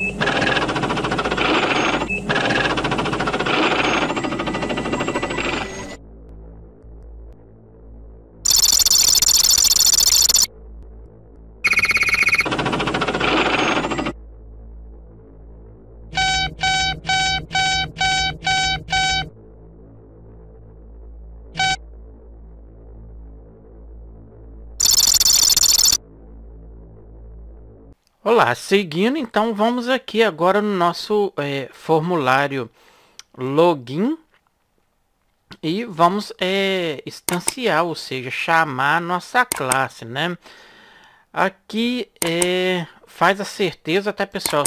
you Olá, seguindo então vamos aqui agora no nosso é, formulário login e vamos é, instanciar, ou seja, chamar nossa classe, né? Aqui é, faz a certeza, até pessoal,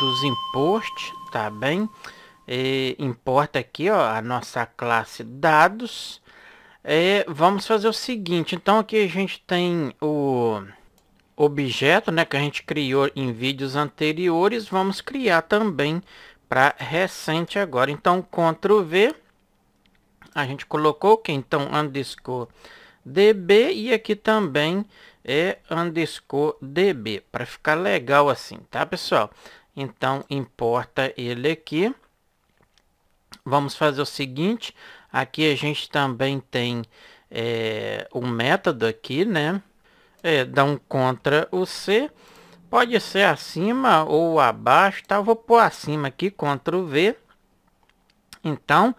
dos impostos, tá bem? É, importa aqui ó, a nossa classe dados. É, vamos fazer o seguinte, então aqui a gente tem o objeto né, que a gente criou em vídeos anteriores, vamos criar também para recente agora. Então, Ctrl V, a gente colocou que então underscore db e aqui também é underscore db, para ficar legal assim, tá pessoal? Então, importa ele aqui. Vamos fazer o seguinte, aqui a gente também tem é, eh, um método aqui, né? é, um contra o C. Pode ser acima ou abaixo, tá? Eu vou pôr acima aqui, contra o V. Então,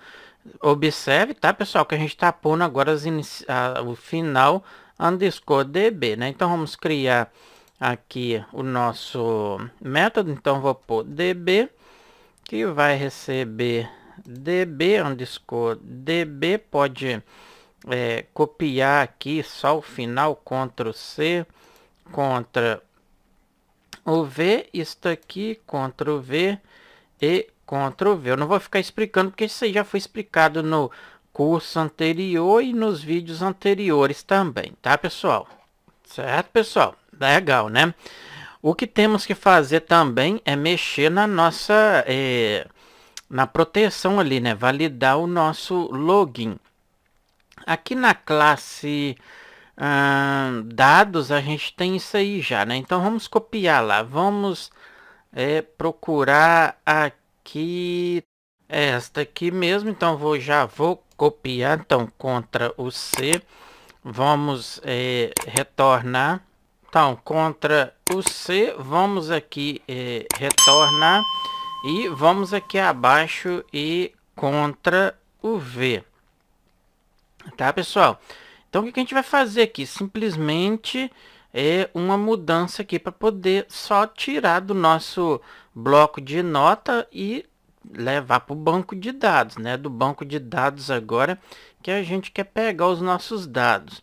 observe, tá, pessoal, que a gente está pondo agora a, o final underscore db, né? Então, vamos criar aqui o nosso método. Então, vou pôr db, que vai receber db underscore db, pode é, copiar aqui só o final Ctrl C, Ctrl o V, isto aqui, Ctrl V e Ctrl V. Eu não vou ficar explicando porque isso aí já foi explicado no curso anterior e nos vídeos anteriores também, tá pessoal? Certo, pessoal? Legal, né? O que temos que fazer também é mexer na nossa... É, na proteção ali, né? Validar o nosso login. Aqui na classe dados a gente tem isso aí já, né? Então vamos copiar lá, vamos é, procurar aqui é esta aqui mesmo, então vou já vou copiar, então contra o C, vamos é, retornar, então contra o C, vamos aqui é, retornar e vamos aqui abaixo e contra o V. Tá, pessoal? Então, o que a gente vai fazer aqui? Simplesmente é uma mudança aqui para poder só tirar do nosso bloco de nota e levar para o banco de dados, né? Do banco de dados agora que a gente quer pegar os nossos dados.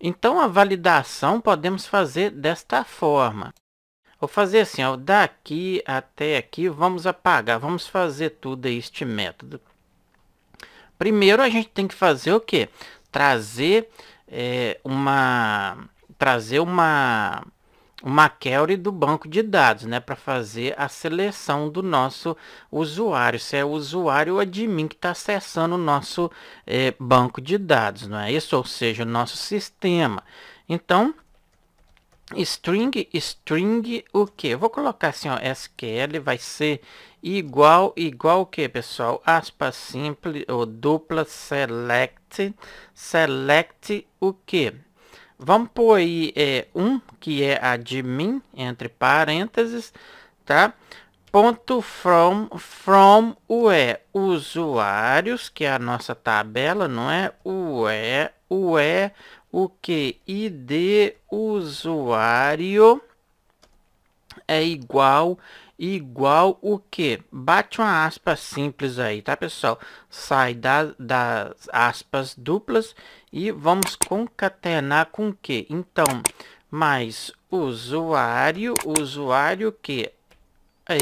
Então, a validação podemos fazer desta forma. Vou fazer assim, ó, daqui até aqui, vamos apagar, vamos fazer tudo este método. Primeiro a gente tem que fazer o quê? Trazer é, uma trazer uma uma query do banco de dados, né, para fazer a seleção do nosso usuário, se é o usuário ou admin que está acessando o nosso é, banco de dados, não é isso? Ou seja, o nosso sistema. Então, string, string o que? Vou colocar assim, ó, SQL vai ser igual igual o que pessoal aspa simples ou dupla select select o que vamos por aí é um que é admin entre parênteses tá ponto from from o é usuários que é a nossa tabela não é o é o é o que id usuário é igual a igual o que? Bate uma aspa simples aí, tá pessoal? Sai da, das aspas duplas e vamos concatenar com o que? Então, mais usuário, usuário que? É,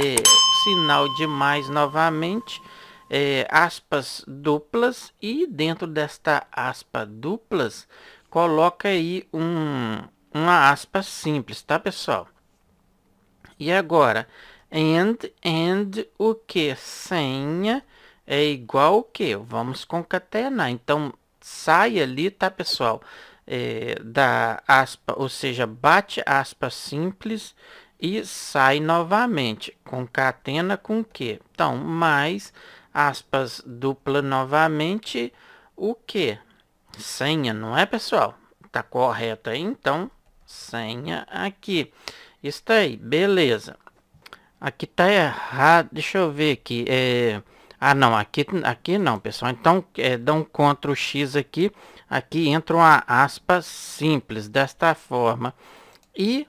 sinal de mais novamente, é, aspas duplas e dentro desta aspa duplas, coloca aí um, uma aspa simples, tá pessoal? E agora, and, and o que? Senha é igual o que? Vamos concatenar. Então, sai ali, tá, pessoal? É, da aspa, ou seja, bate aspa simples e sai novamente. Concatena com o que? Então, mais aspas dupla novamente, o que? Senha, não é, pessoal? Tá correto aí? Então, senha aqui. Está aí, beleza. Aqui tá errado. Deixa eu ver aqui. É... Ah, não. Aqui, aqui não, pessoal. Então, é, dá um Ctrl X aqui. Aqui entra uma aspa simples, desta forma. E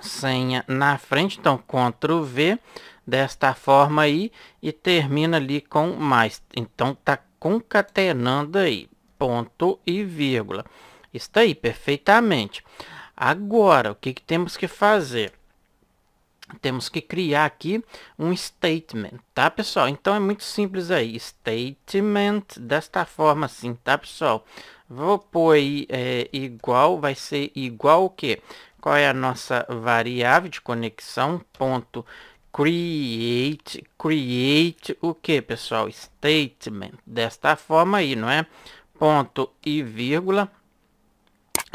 senha na frente. Então, Ctrl V, desta forma aí. E termina ali com mais. Então, tá concatenando aí. Ponto e vírgula. Está aí, perfeitamente. Agora, o que, que temos que fazer? temos que criar aqui um statement, tá pessoal? Então é muito simples aí, statement desta forma assim, tá pessoal? Vou pôr aí, é, igual, vai ser igual o que? Qual é a nossa variável de conexão? Ponto create, create o que pessoal? Statement, desta forma aí, não é? Ponto e vírgula,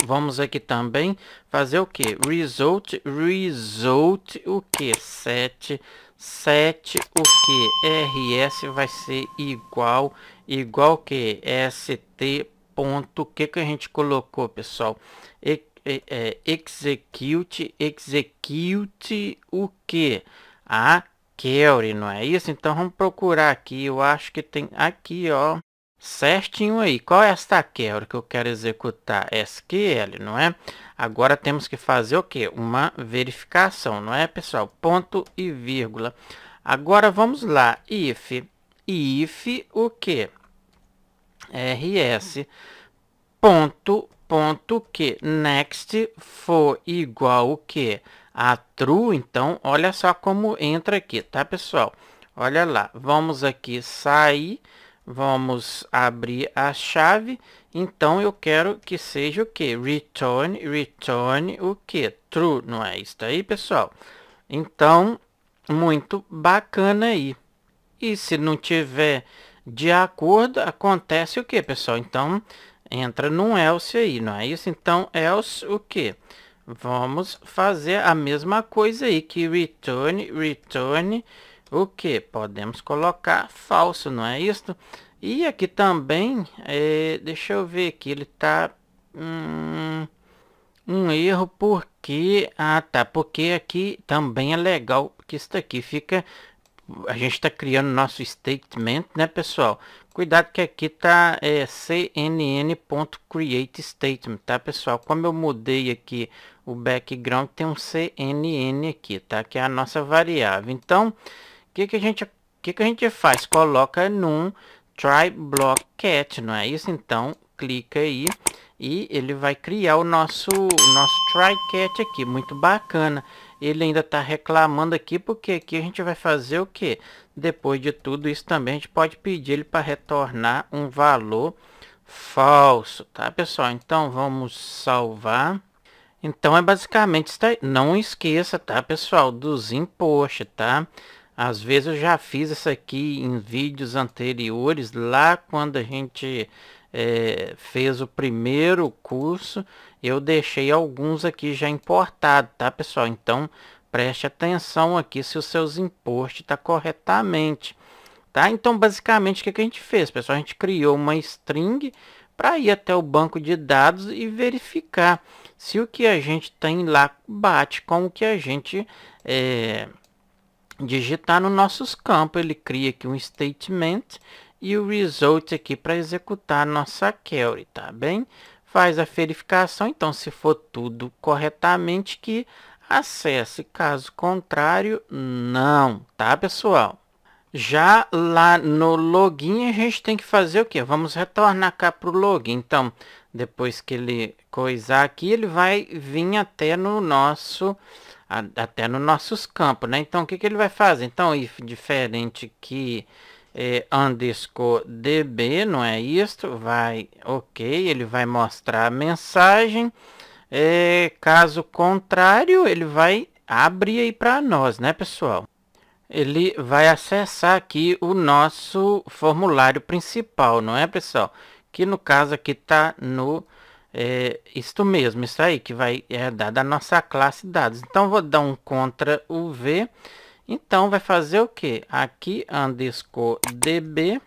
Vamos aqui também fazer o que? Result, result, o que? 7, 7, o que? RS vai ser igual, igual que? ST ponto, o que que a gente colocou, pessoal? E, e, é, execute, execute o que? A query, não é isso? Então, vamos procurar aqui, eu acho que tem aqui, ó certinho aí. Qual é esta quebra é que eu quero executar? É SQL, não é? Agora temos que fazer o quê? Uma verificação, não é, pessoal? Ponto e vírgula. Agora vamos lá. If. If o quê? RS. Ponto, ponto que next for igual o que? A true, então, olha só como entra aqui, tá, pessoal? Olha lá, vamos aqui, sair Vamos abrir a chave. Então, eu quero que seja o que? Return, return, o que? True, não é isso aí, pessoal? Então, muito bacana aí. E se não tiver de acordo, acontece o que, pessoal? Então, entra num else aí, não é isso? Então, else o que? Vamos fazer a mesma coisa aí, que return, return, o que? Podemos colocar falso, não é isso? E aqui também, é, deixa eu ver aqui, ele tá hum, um erro porque, ah tá, porque aqui também é legal, porque isso daqui fica, a gente está criando nosso statement, né pessoal? Cuidado que aqui tá é, cnn.create statement, tá pessoal? Como eu mudei aqui o background, tem um cnn aqui, tá? Que é a nossa variável, então que, que, a gente, que, que a gente faz? Coloca num try block cat, não é isso? Então, clica aí e ele vai criar o nosso, o nosso try cat aqui, muito bacana. Ele ainda está reclamando aqui, porque aqui a gente vai fazer o que? Depois de tudo isso também, a gente pode pedir ele para retornar um valor falso, tá pessoal? Então, vamos salvar. Então é basicamente isso aí. Não esqueça, tá, pessoal, dos impostos, tá? Às vezes eu já fiz isso aqui em vídeos anteriores, lá quando a gente é, fez o primeiro curso, eu deixei alguns aqui já importados, tá pessoal? Então preste atenção aqui se os seus impostos estão tá corretamente, tá? Então basicamente o que, que a gente fez, pessoal? A gente criou uma string para ir até o banco de dados e verificar se o que a gente tem lá bate com o que a gente... É, digitar nos nossos campos. Ele cria aqui um statement e o result aqui para executar nossa query, tá bem? Faz a verificação, então se for tudo corretamente que acesse, caso contrário, não, tá pessoal? Já lá no login a gente tem que fazer o que? Vamos retornar cá para o login. Então, depois que ele coisar aqui, ele vai vir até no nosso até nos nossos campos, né? Então, o que, que ele vai fazer? Então, if diferente que é, underscore db, não é isto? Vai, ok, ele vai mostrar a mensagem. É, caso contrário, ele vai abrir aí para nós, né, pessoal? ele vai acessar aqui o nosso formulário principal, não é, pessoal? Que no caso aqui está no... É, isto mesmo, isso aí, que vai herdar é, da nossa classe dados. Então, vou dar um contra o V. Então, vai fazer o que? Aqui, underscore db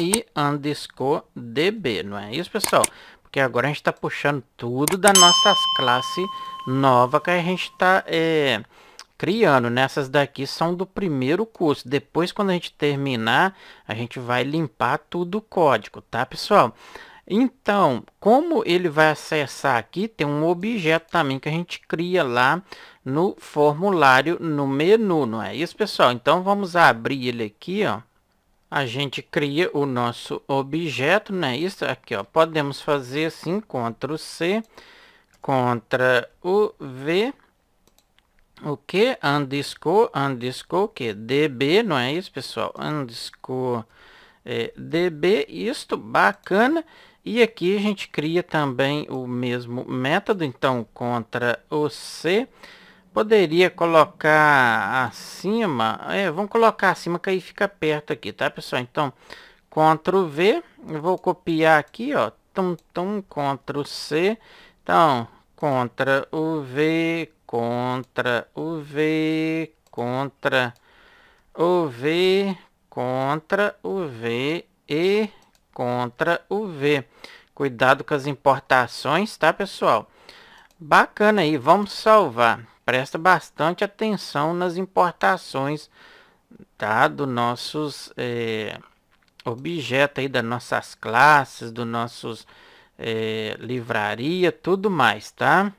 e underscore db, não é isso, pessoal? Porque agora a gente está puxando tudo da nossa classe nova que a gente está... É, criando, nessas né? daqui são do primeiro curso. Depois, quando a gente terminar, a gente vai limpar tudo o código, tá, pessoal? Então, como ele vai acessar aqui, tem um objeto também que a gente cria lá no formulário, no menu, não é isso, pessoal? Então, vamos abrir ele aqui, ó. A gente cria o nosso objeto, não é isso? Aqui, ó, podemos fazer assim, Ctrl C, Ctrl o V, o que? Underscore, underscore, que? DB, não é isso, pessoal? Underscore é, DB, isto, bacana. E aqui a gente cria também o mesmo método, então, contra o C. Poderia colocar acima, é, vamos colocar acima que aí fica perto aqui, tá, pessoal? Então, Ctrl V, vou copiar aqui, ó, tum, tum, Ctrl C, então, contra o V, contra o V, contra o V, contra o V e contra o V. Cuidado com as importações, tá, pessoal? Bacana aí, vamos salvar. Presta bastante atenção nas importações, tá? Do nossos é, eh, objetos aí, das nossas classes, dos nossos é, eh, livraria, tudo mais, tá?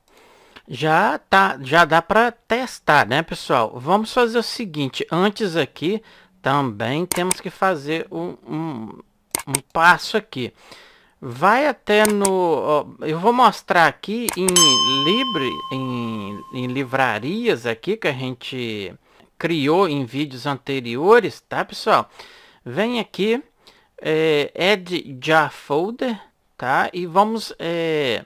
já tá, já dá para testar, né, pessoal? Vamos fazer o seguinte, antes aqui também temos que fazer um, um, um passo aqui. Vai até no, ó, eu vou mostrar aqui em livre, em, em livrarias aqui que a gente criou em vídeos anteriores, tá, pessoal? Vem aqui, é, add já folder, tá? E vamos é,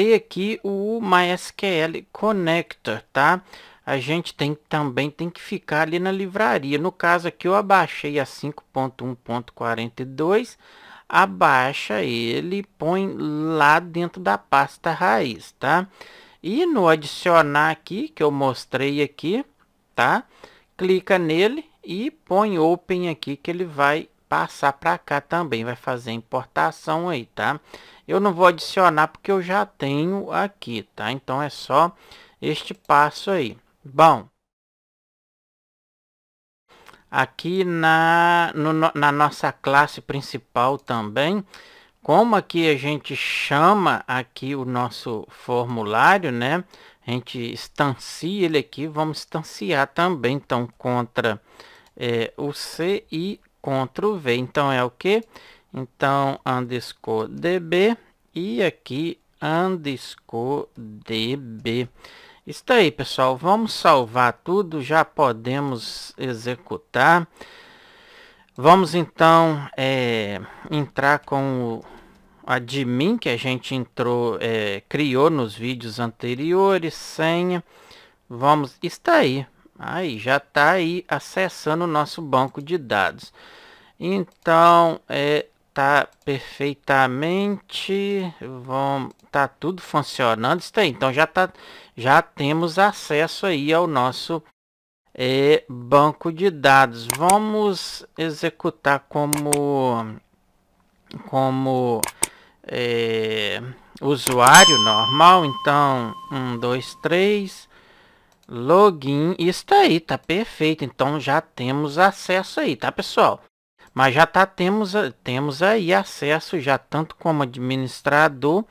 ter aqui o MySQL Connector, tá? A gente tem também tem que ficar ali na livraria. No caso aqui eu abaixei a 5.1.42, abaixa ele, põe lá dentro da pasta raiz, tá? E no adicionar aqui, que eu mostrei aqui, tá? Clica nele e põe open aqui que ele vai passar para cá também, vai fazer importação aí, tá? Eu não vou adicionar porque eu já tenho aqui, tá? Então é só este passo aí. Bom, aqui na, no, na nossa classe principal também, como aqui a gente chama aqui o nosso formulário, né? A gente estancia ele aqui, vamos estanciar também, então, contra é, o C e Ctrl V. Então é o que? Então, underscore db e aqui underscore db. Está aí, pessoal. Vamos salvar tudo. Já podemos executar. Vamos então é, entrar com o admin que a gente entrou, é, criou nos vídeos anteriores, senha. Vamos, está aí. Aí, já está aí acessando o nosso banco de dados. Então, é, tá perfeitamente, vão, tá tudo funcionando, está Então já tá, já temos acesso aí ao nosso é, banco de dados. Vamos executar como como é, usuário normal. Então, um, dois, três Login, está aí, tá perfeito. Então já temos acesso aí, tá pessoal? Mas já tá, temos, eh, temos aí acesso já tanto como administrador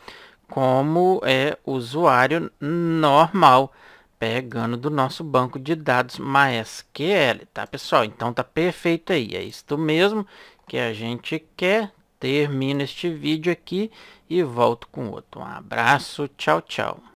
como é usuário normal pegando do nosso banco de dados MySQL, tá pessoal? Então tá perfeito aí, é isto mesmo que a gente quer. Termino este vídeo aqui e volto com outro. Um abraço, tchau, tchau.